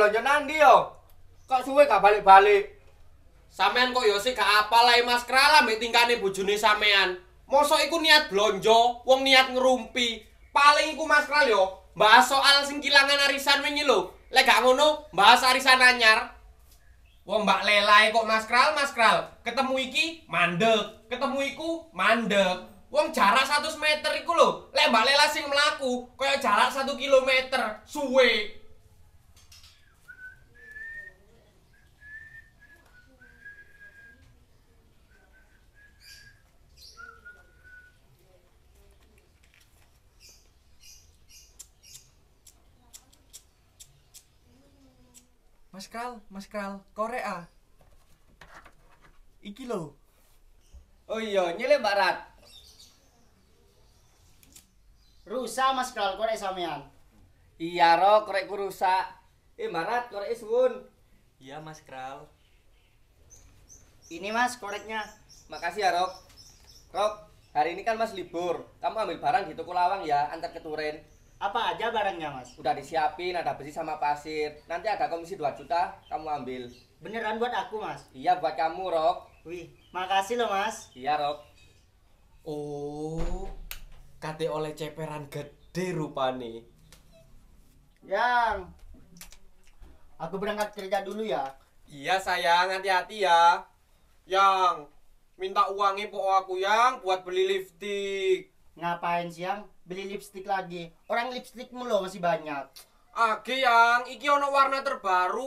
belanja nanti yo? Kok suwe gak balik-balik? Sampean kok yo sih gak apal Mas Krala mbek tingkane bojone sampean. Mosok iku niat blonjo, wong niat ngerumpi. Paling iku Mas Kral yo bahas soal sing kilangan arisan wingi lho. Lek gak ngono, bahas arisan anyar. Wong Mbak Lela kok Mas Kral, Mas Kral. Ketemu iki mandek, ketemu iku mandek. Wong jarak 100 meter iku lho. Lek Mbak Lela sing mlaku, kaya jarak 1 kilometer. Suwe. Mas Kral, Mas Kral, Korea. Iki lo, Oh iya, nyele barat. Rusak Mas Kral korek sampean. Iya ro, korekku rusak. Eh barat, korek suwun. Iya Mas Kral. Ini Mas koreknya. Makasih ya, Rok. Rok, hari ini kan Mas libur. Kamu ambil barang di toko lawang ya, antar ke Turen. Apa aja barangnya, Mas? Udah disiapin, ada besi sama pasir. Nanti ada komisi 2 juta, kamu ambil. Beneran buat aku, Mas? Iya, buat kamu, Rok. Wih, makasih loh, Mas. Iya, Rok. Oh, kate oleh ceperan gede rupane. Yang, aku berangkat kerja dulu ya. Iya sayang, hati-hati ya. Yang, minta uangnya pokok aku yang buat beli lipstick. Ngapain siang? beli lipstick lagi orang lipstikmu mulu masih banyak Aki yang iki ono warna terbaru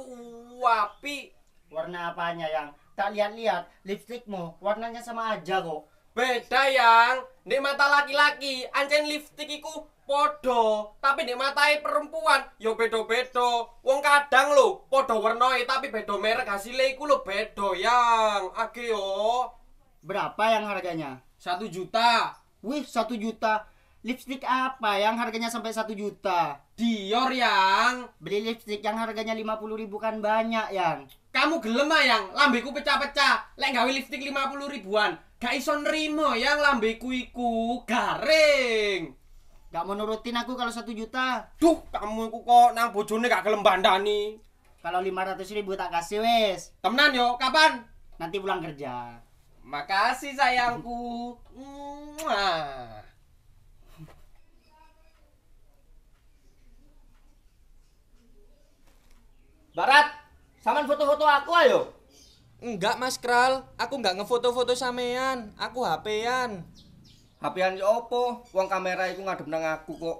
wapi warna apanya yang tak lihat-lihat lipstikmu warnanya sama aja kok beda yang di mata laki-laki ancen lipstik iku podo tapi di matai perempuan yo bedo bedo wong kadang lo podo warnoi tapi bedo merek hasilnya iku lo bedo yang Aki yo berapa yang harganya satu juta wih satu juta lipstick apa yang harganya sampai 1 juta? Dior yang beli lipstick yang harganya 50 ribu kan banyak yang kamu gelem ah, yang lambeku pecah-pecah lek gawe lipstick 50 ribuan gak iso nrimo yang lambeku iku garing gak mau nurutin aku kalau 1 juta duh kamu iku kok nang bojone gak gelem bandani kalau 500 ribu tak kasih wes temenan yo kapan? nanti pulang kerja makasih sayangku Mwah. Barat, saman foto-foto aku ayo. Enggak Mas Kral, aku enggak ngefoto-foto samean, aku HP-an. HP-an yo opo? Uang kamera iku ngadep nang aku kok.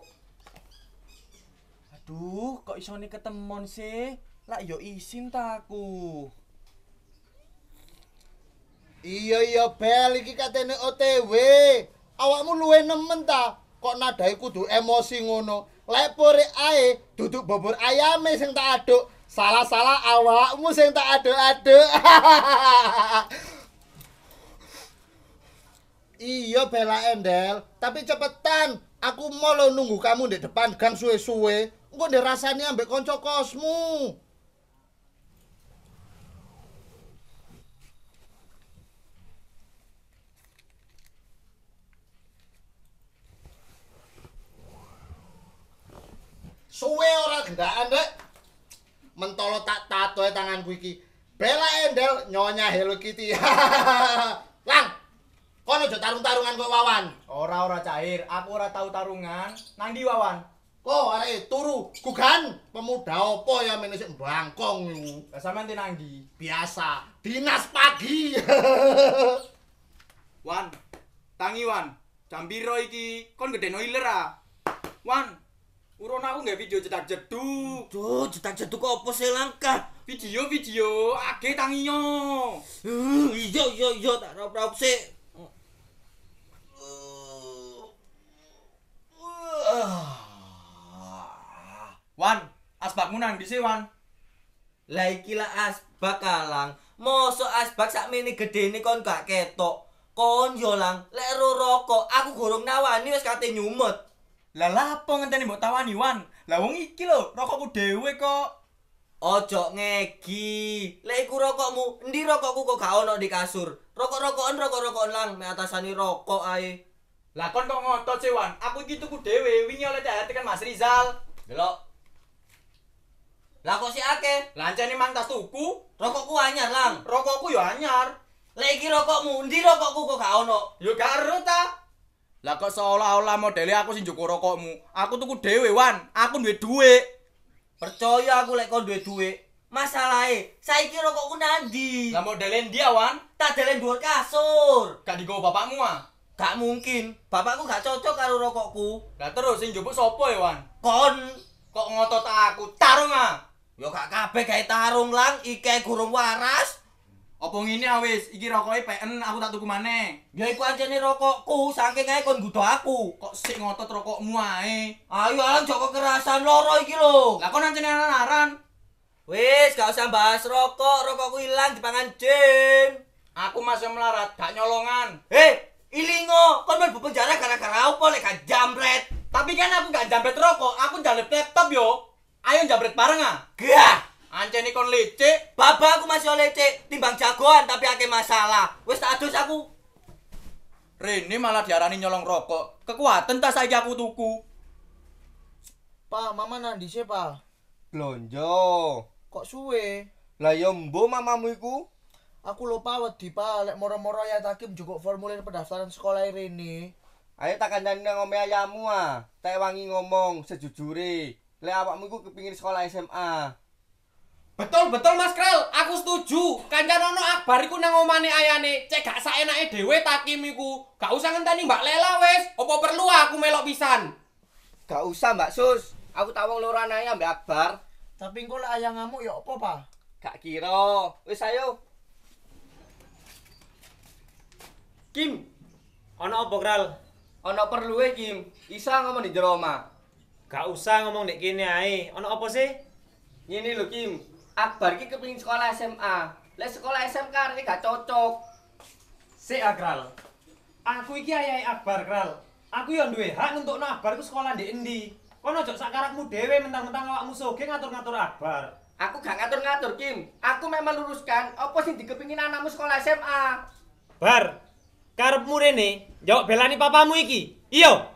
Aduh, kok iso nih ketemon sih? Lah yo isin ta aku. Iya iya Bel, iki katene OTW. Awakmu luwe nemen ta? Kok nadai kudu emosi ngono? Lepore ae, duduk bobor ayame sing tak aduk. salah-salah awakmu sing tak aduk-aduk. iya Bella Endel, tapi cepetan. Aku mau lo nunggu kamu di depan gang suwe-suwe. Engko -suwe. rasanya ambek kanca kosmu. Suwe ora gendakan, Dek. mentolo tak tatoe tanganku iki. Bella Endel nyonya Hello Kitty. Lang. Kono aja tarung-tarungan kowe Wawan. Ora ora cair, aku ora tau tarungan. Nang Wawan? Ko, arek e, turu gugan pemuda opo, ya meneh sik bangkong iku. Lah sampean tenangi, biasa dinas pagi. Wan, tangi Wan. jambiro iki kon gedeno iler ah. Wan, Urun aku nggak video cetak jeduk. Duh, cetak jeduk apa sih langkah? Video video age tangiyo. Uh, iya iya iya tak rap-rap sih. Wan, asbakmu nang di Wan. Lah iki lah asbak kalang. Mosok asbak gede ini kon gak ketok. Kon yo lang, lek rokok aku gorong nawani wis kate nyumet. Lah lapo ngenteni mbok tawani wan. Lah wong iki lho, rokokku dhewe kok. Ojo ngegi. Lek rokokmu, endi rokokku kok gak ono di kasur? Rokok-rokokan rokok-rokokan lang me atasani rokok ae. Lah kon kok ngotot sih Wan? Aku gitu ku dewe. wingi oleh teh, kan Mas Rizal. Delok. Lah kok si akeh? Lancene mang tas tuku, rokokku anyar lang. Rokokku yo anyar. Lek rokokmu, endi rokokku kok gak ono? Yo gak ta. Lah kok seolah-olah modele aku sing njoko rokokmu. Aku tuku dhewe, Wan. Aku duwe dhuwit. Percoyo aku lek kon duwe dhuwit. Masalahe, saiki rokokku nandi? Lah modele dia, Wan? Tak dalen dhuwur kasur. Gak digowo bapakmu, ah. Gak mungkin. Bapakku gak cocok karo rokokku. Lah terus sing njupuk sapa, Wan? Kon kok ngoto tak aku tarung, ah. Yo gak kabeh gawe tarung lang, ike gurung waras. Apa ngene awis, ah, iki rokoke PN aku tak tuku maneh. Ya iku ancene rokokku, saking kae kon gudho aku. Kok sik ngotot rokokmu ae. Ayo alon joko kerasan loro iki lho. Lah kon ancene aran-aran. Wis, gak usah bahas rokok, rokokku ilang dipangan jin. Aku masih melarat, gak nyolongan. Eh, ilingo, kon mlebu penjara gara-gara opo lek gak jambret? Tapi kan aku gak jambret rokok, aku jambret laptop yo. Ayo jambret bareng ah. Gah. nih kon licik. Bapak aku masih licik, timbang jagoan tapi akeh masalah. wes tak adus aku. Rini malah diarani nyolong rokok. Kekuatan tak saja aku tuku. Pak, mama nanti sih, Pak? Blonjo. Kok suwe? Lah ya mbo mamamu iku. Aku lupa wedi, Pak, lek moro-moro ya takim juga formulir pendaftaran sekolah e Rini. Ayo tak kandani nang omeh ayamu ah. Tak wangi ngomong sejujure. Lek awakmu iku kepingin sekolah SMA. Betul betul Mas Krel, aku setuju. Kancanono Akbar iku nang omane ayane, cek gak saenake dhewe takim takimiku. Gak usah ngenteni Mbak Lela wes. Apa perlu aku melok pisan? Gak usah Mbak Sus, aku tak wong loro anae Mbak Akbar. Tapi engko lek ayah ngamuk ya Opo Pak? Gak kira. Wis ayo. Kim, ono Opo Krel? ono perlu e Kim. Isa ngomong di jero omah. Gak usah ngomong nek kene ae. Ana apa sih? Ini lho Kim, Akbar ki kepingin sekolah SMA. Lek sekolah SMK arek gak cocok. Si Akral. Ah, Aku iki ayahe Akbar Kral. Aku yo duwe hak no Akbar ku sekolah di endi. Kono ojo sak dewe dhewe mentang-mentang awakmu soge ngatur-ngatur Akbar. Aku gak ngatur-ngatur, Kim. Aku memang luruskan apa sing dikepingin anakmu sekolah SMA. Bar, karepmu rene, jawab belani papamu iki. Iyo.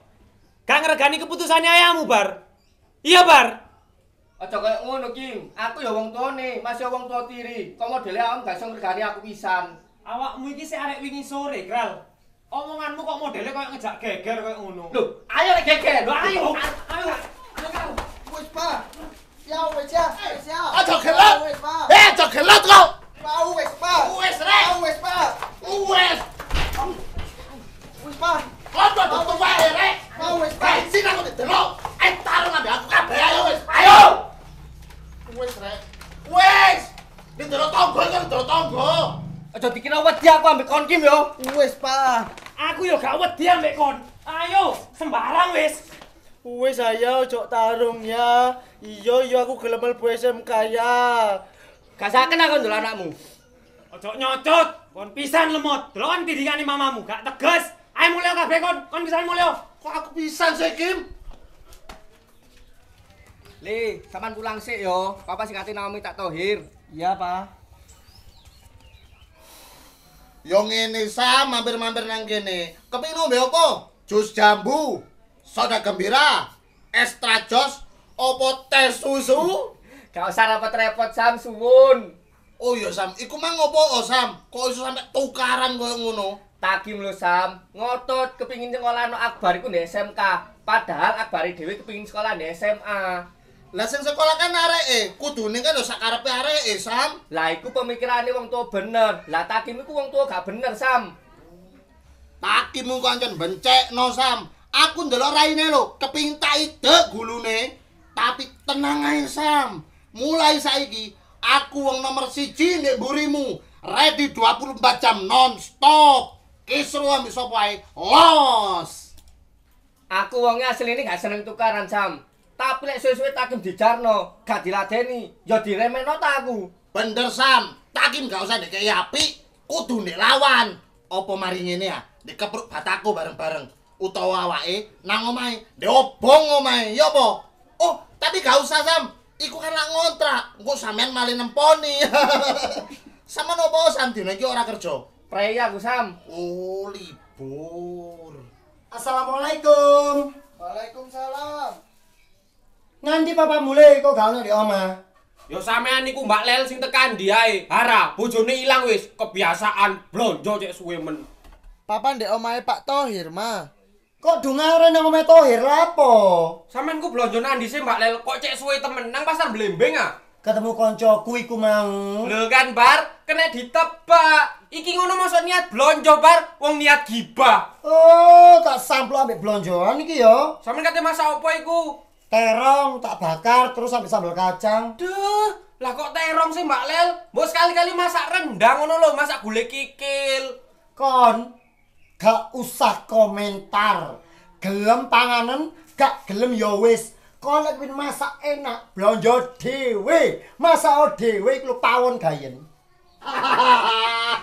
Gak ngeregani keputusannya ayahmu, Bar. Iya, Bar. Aja kaya ngono, King. Aku ya wong tuane, masih wong tua tiri. Kok modele awakmu gak iso ngregani aku pisan? Awakmu iki sik arek wingi sore, Kral. Omonganmu kok modele kaya ngejak geger kaya ngono. Lho, ayo lek geger. Lho, Ayo. ambil kon Kim yo. wes pa. Aku yo gak wedi ambek kon. Ayo, sembarang wes. Wes ayo cok tarung ya. Iyo iyo aku gelem mlebu SMK ya. Gak saken aku ndelok anakmu. Ojo nyocot, kon pisan lemot. Delokan didikane mamamu, gak tegas. Ayo mulai kabeh kon, kon pisan mulai. Kok aku pisan sih, Kim? Le, sampean pulang sih yo. Papa sing ati Naomi tak tohir. Iya, Pak. Yo ngene sam mampir-mampir nang kene. Kepiro mbek opo? Jus jambu, soda gembira, extra jos opo teh susu? Gak usah repot-repot sam suwun. Oh iya sam, iku mang ngopo, oh sam? Kok iso sampe tukaran koyo ngono? Tagi mlo sam, ngotot kepingin sekolah anak Akbar iku di SMK, padahal Akbar e dhewe kepingin sekolah di SMA. Lah sing sekolah kan areke, kudune kan lho sakarepe areke, Sam. Lah iku pemikirane wong tuwa bener. Lah takim iku wong tuwa gak bener, Sam. Takimmu kancan no, Sam. Aku ndelok raine lho, kepintai ide gulune. Tapi tenang ae, Sam. Mulai saiki aku wong nomor siji nek mburimu. Ready 24 jam non stop. Kisru ambek sapa ae? Los. Aku wonge asline gak seneng tukaran, Sam. tapi lek suwe-suwe takem dijarno, gak diladeni, ya diremehno ta aku. Bener Sam, takim gak usah nek kaya apik, kudu nek lawan. Apa mari ngene ya, dikepruk bataku bareng-bareng utawa awake nang omahe, ndek obong omahe, ya apa? Oh, tapi gak usah Sam, iku kan lak ngontrak, engko sampean malah nemponi. Sama nopo Sam dina iki ora kerja? Preya aku Sam. Oh, libur. Assalamualaikum. Waalaikumsalam. Nanti papa mulai kok gak ono di oma. Yo sampean niku Mbak Lel sing tekan diae. Hara, bojone ilang wis, kebiasaan blonjo cek suwe men. Papa ndek omae Pak Tohir, Ma. Kok dungaren nang omae Tohir lapo? Sampean ku blonjo nandi sih Mbak Lel, kok cek suwe temen nang pasar blembeng ah. Ketemu konco ku iku mau. Lho kan Bar, kena ditebak. Iki ngono maksud niat blonjo Bar, wong niat gibah. Oh, tak samplo ambek blonjoan iki yo. Sampean kate masa opo iku? terong tak bakar terus sampai sambal kacang duh lah kok terong sih mbak lel mau sekali kali masak rendang ono lo masak gulai kikil kon gak usah komentar gelem panganan gak gelem yowes kon lagi masak enak belanja dewe masak o dewe lu pawon gayen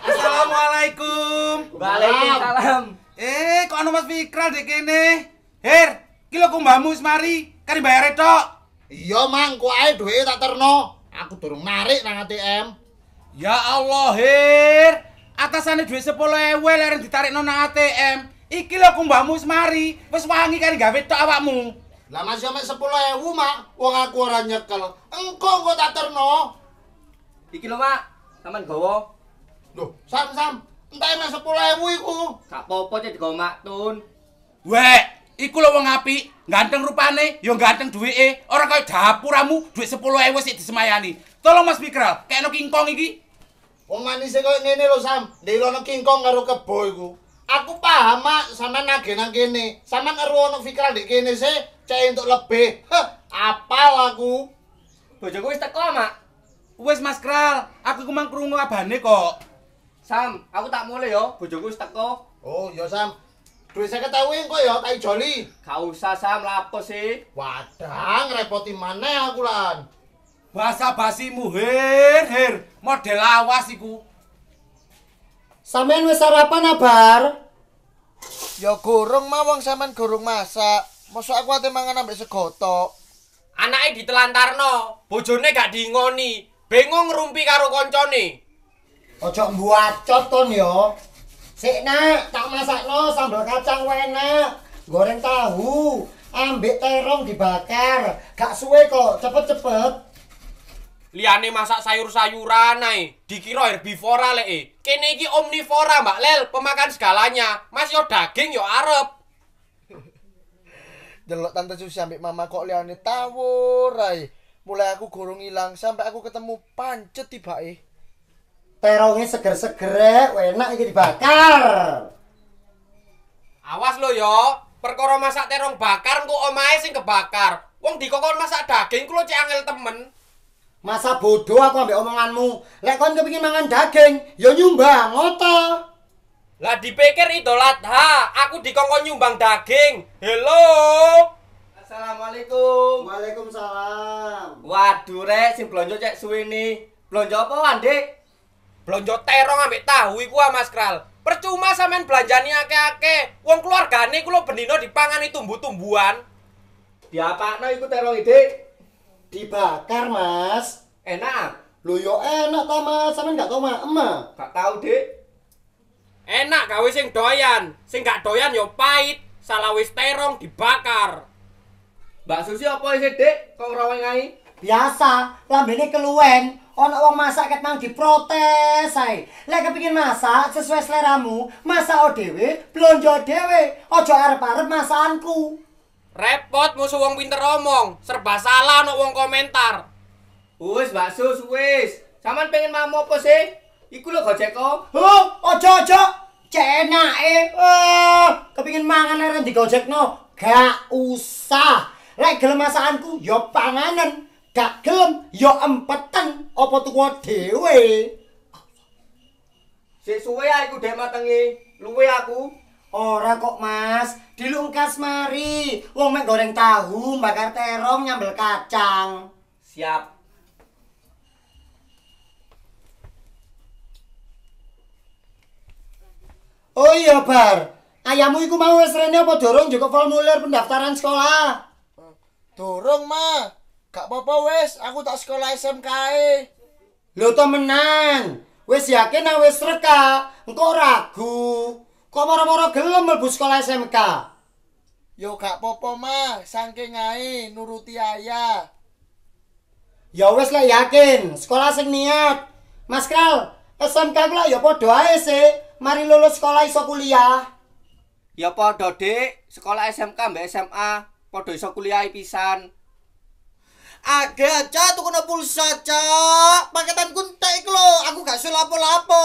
Assalamualaikum Waalaikumsalam Eh, kok ada Mas Fikral di kene? Her, kilo kumbamu semari Kan dibayar itu. Iya mang, ae aja duit tak terno. Aku turun narik nang ATM. Ya Allah hir, atasan duit sepuluh ewe lari ditarik nona ATM. Iki lo kumbamu semari, wes wangi kan gawe tok awakmu. Lama sih sampai sepuluh ewe mak, uang aku orang nyekel. Engkau gua tak terno. Iki lo mak, sama gowo. loh, sam sam, entah yang sepuluh ewe iku. Kak popo jadi gowo mak tun. Wek, Iku lho wong api, ganteng rupane, yo ganteng duweke. Ora kaya dapuramu, duwit 10.000 sik disemayani. Tolong Mas Fikral, kaya no kingkong iki. Wong manise koyo ngene lho Sam, ndelono kingkong karo kebo iku. Aku paham, Mak, sampean nang kene. Sampean ero ono Fikral di kene se, cek entuk lebih. Heh, apal aku. Bojoku wis teko, Mak. Wis Mas Kral, aku ku mang krungu abane kok. Sam, aku tak mule yo, bojoku wis teko. Oh, yo Sam, Duit saya ketahuin yo, ya, tai joli. Gak usah, Sam, lapo sih. Wadang, repoti mana aku lan. Bahasa basimu, hir-hir. Model awas iku. Samen wis sarapan nabar? Ya gorong mah wong sampean gorong masak. Mosok aku ate mangan ambek segoto. Anake ditelantarno, bojone gak dingoni. bengong rumpi karo koncone. Ojo mbuacot ton yo. Sik nak, tak masak masakno sambal kacang enak, goreng tahu, ambek terong dibakar. Gak suwe kok, cepet-cepet. Liane masak sayur-sayuran ae, dikira herbivora lek. E. Kene iki omnivora, Mbak Lel, pemakan segalanya. Mas yo daging yo arep. Delok tante Susi ambek mama kok liane tawur ae. Mulai aku gorong ilang sampai aku ketemu pancet tiba eh. terongnya seger-seger enak ini dibakar awas lo yo perkara masak terong bakar engko omahe sing kebakar wong dikokon masak daging kulo cek angel temen masa bodoh aku ambek omonganmu lek kon kepengin mangan daging Ya nyumbang ngoto lah dipikir itu latha aku dikongkon nyumbang daging hello assalamualaikum waalaikumsalam waduh rek sing blonjo cek suwi ni blonjo apa wan dek Blonjo terong ambek tahu iku ah, Mas Kral. Percuma sampean belanjani akeh-akeh. Wong keluargane kula bendino dipangani tumbuh-tumbuhan. Diapakno iku terong ide? Dibakar, Mas. Enak. Lho yo enak ta, Mas. Sampeyan gak tau mak emak. Gak tau, Dik. Enak gawe sing doyan. Sing gak doyan yo pahit. Salawis terong dibakar. Mbak Susi apa ide? Dik? Kok ngrowengi? Biasa, lambene keluwen. Ono wong masak ket mang diprotes ae. Lek kepengin masak sesuai seleramu, masak o dhewe, blonjo dhewe. Aja arep-arep masakanku. Repot musuh wong pinter omong, serba salah ono wong komentar. Wis Mbak Sus wis. Saman pengen mamu apa sih? Iku lho Gojek Hu, oh. aja aja. Cenake. Oh, eh, kepengin mangan arep digojekno. Gak usah. Lek gelem masakanku ya panganan. gak gelem ya empeten apa tuwa dhewe sik suwe aku dhek matengi luwe aku ora kok mas dilungkas mari wong mek goreng tahu bakar terong nyambel kacang siap Oh iya Bar, ayammu iku mau wis rene apa dorong juga formulir pendaftaran sekolah? Dorong, mah. Gak apa-apa wes, aku tak sekolah SMK ae. Lho to menan. Wes yakin nang wes reka, engko ragu. Kok moro-moro gelem mlebu sekolah SMK? Yo gak apa-apa mah, saking ae nuruti ayah. Ya wes lah yakin, sekolah sing niat. Mas Kral, SMK kula ya padha ae sih. Mari lulus sekolah iso kuliah. Ya padha, Dik. Sekolah SMK mbak SMA padha iso kuliah pisan. ada aja tuh pulsa cak paketan kuntek iku aku gak usah lapo-lapo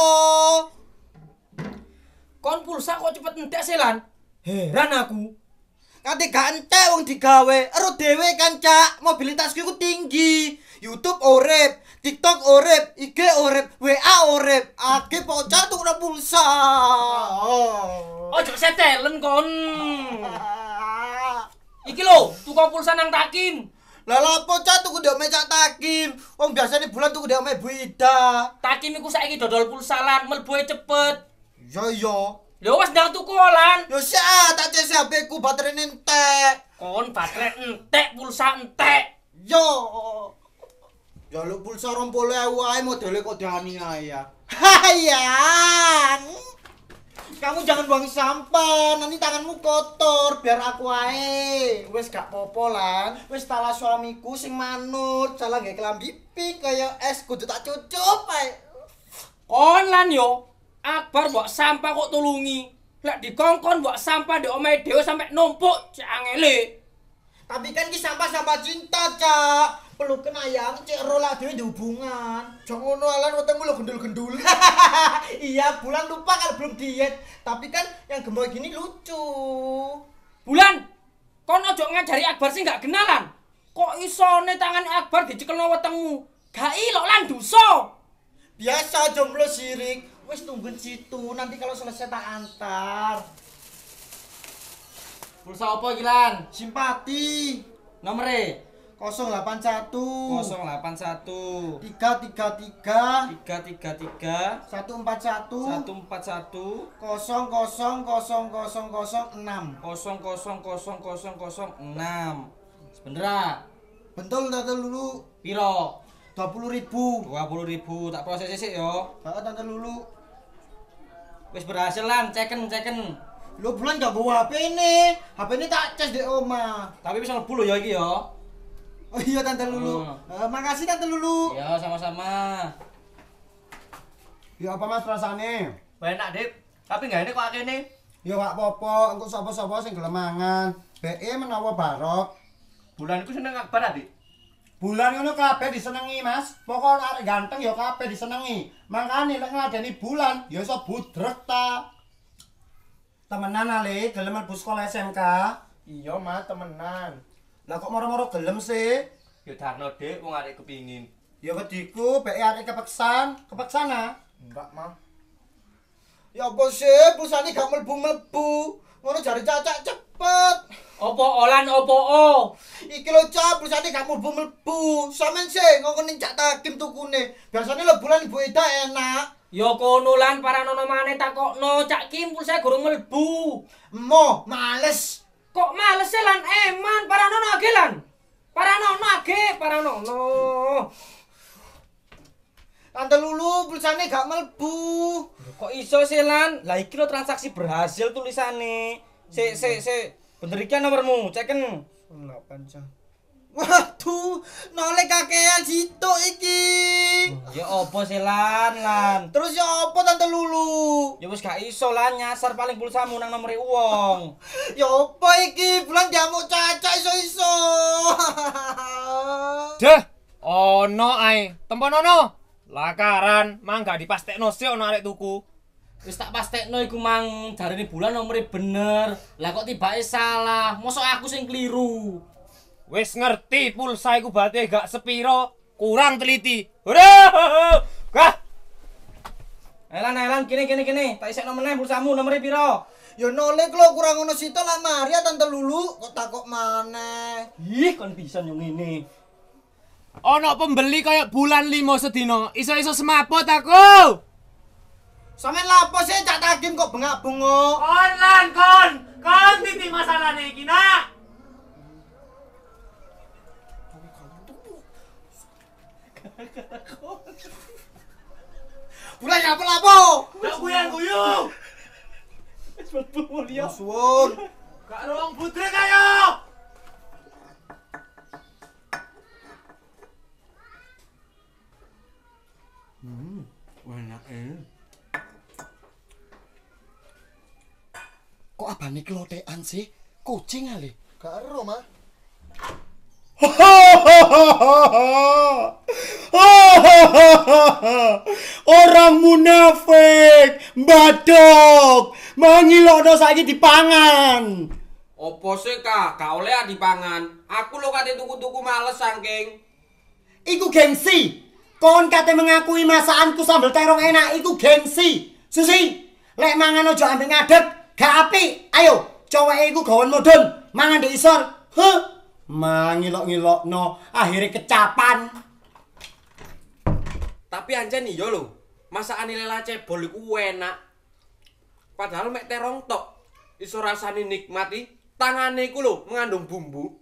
kon pulsa kok cepet entek sih heran aku kate gak entek wong digawe ero dhewe kan cak mobilitasku ku tinggi YouTube orep TikTok orep IG orep WA orep akeh pocah tuh kena pulsa. Oh, oh kon. Iki lo, tukang pulsa nang takin. Lah lapo cah tuku ndek mecak takin. Wong ni bulan tuku ndek Bu Ida. Takin iku saiki dodol pulsa lan mlebu e cepet. Ya iya. Lho wis ndang tuku olan. Yo sik tak cek HP-ku baterine entek. Kon baterai entek, pulsa entek. Yo. Ya lu pulsa 20.000 ae modele kok diani ae ya. Hayang. Kamu jangan buang sampah, nanti tanganmu kotor, biar aku ae. Wes gak popo lan, wes talah suamiku sing manut, salah gak kelambi pink kaya es kudu tak cucup ae. Kon lan yo, akbar buat sampah kok tulungi. Lek dikongkon buat sampah di omay dewa sampe numpuk, cek angele. Tapi kan ki sampah-sampah cinta, cak. pelukan ayam cek rola dia di hubungan jangan ngono alan wetengmu lo gendul-gendul iya bulan lupa kalau belum diet tapi kan yang gemoy gini lucu bulan kau ojo ngajari Akbar sih nggak kenalan kok isone tangan Akbar nawa wetengmu gak ilok lan duso biasa jomblo sirik wis tungguin situ nanti kalau selesai tak antar pulsa opo gilan simpati nomornya 081 081 333 333 141 141 000006 000006 Sebenera Bentul tante lulu Piro 20000 20000 tak proses sih yo Bapak tante lulu Wis berhasil lan ceken ceken lu bulan gak bawa HP ini HP ini tak cas di oma Tapi bisa lebu ya iki yo Oh iya Tante Lulu. Oh. Uh, makasih Tante Lulu. Iya, sama-sama. Ya apa Mas rasane? Enak, dip, Tapi nggak ini kok akene. Ya gak apa-apa, engko sapa-sapa sing gelem mangan. BE menawa barok. Bulan iku seneng akbar, Dik. Bulan ngono kabeh disenengi, Mas. Pokoke arek ganteng ya kabeh disenengi. Mangkane lek ngadeni bulan ya iso budrek ta. Temenan Ale, gelem bus sekolah SMK. Iya, Mas, temenan. Lah kok moro-moro gelem sih? Ya darno, Dik, wong arek kepingin. Ya wediku, bek e arek kepeksan, kepeksan ah. Enggak, Ma. Ya apa sih, pusane gak mlebu-mlebu. Ngono jare cacak cepet. Opo olan opo o? Iki lho cah, pusane gak mlebu-mlebu. Samen sih, ngono cak takim tukune. Biasane lho bulan Ibu Ida enak. Ya kono lan paranono maneh takokno cak kim pulsa gurung mlebu. Mo, males. kok males lan eman para nono age lan para nono age para nono tante lulu pulsane gak melbu kok iso sih lan lah iki lo transaksi berhasil tulisane si si si bener iki nomormu ceken 8 jam Waduh, nolek kakean situ iki. Ya opo sih lan lan. Terus ya opo tante Lulu? Ya wis gak iso lan nyasar paling pulsa mu nang nomor uang. ya opo iki bulan jamuk caca iso iso. Deh, ono oh, ae. Tempon ono. Lakaran mangga dipastekno si ono arek tuku. Wis tak pastekno iku mang jarine bulan nomor bener. Lah kok tibake salah. Mosok aku sing keliru. wis ngerti pulsa iku bate gak sepiro kurang teliti gah elan elan kene kene kene tak isek nomene pulsamu nomere piro Ya nolik lo kurang ngono sito lah Maria tante telulu kok takok mana? Ih kan pisan nyung ini. Ono pembeli kayak bulan limo sedina iso iso semapot aku. Samen lapo sih cak takim kok bengak bungo. Kon lan kon kon titi masalah nih Bulan ya apa Ndak guyang guyung. Wis mlebu mulya. Suwun. Gak ruang putri kayo. Hmm, enak eh. Kok abane klotekan sih? Kucing kali, Gak ero, Mah. Orang munafik, badok, mangilok dosa iki dipangan. Apa sih kak, gak oleh ah dipangan. Aku lo kate tuku-tuku males sangking. Iku gengsi. Kon kate mengakui masaanku sambil terong enak, iku gengsi. Susi, lek mangan ojo ambil ngadep, gak apik. Ayo, cowok iku gawan modun, mangan di isor. Huh? mangilok-ngilok no akhirnya kecapan tapi anjay nih lo masakan nilai lace bolik enak padahal mek terong iso rasani nikmati tangane ku lo mengandung bumbu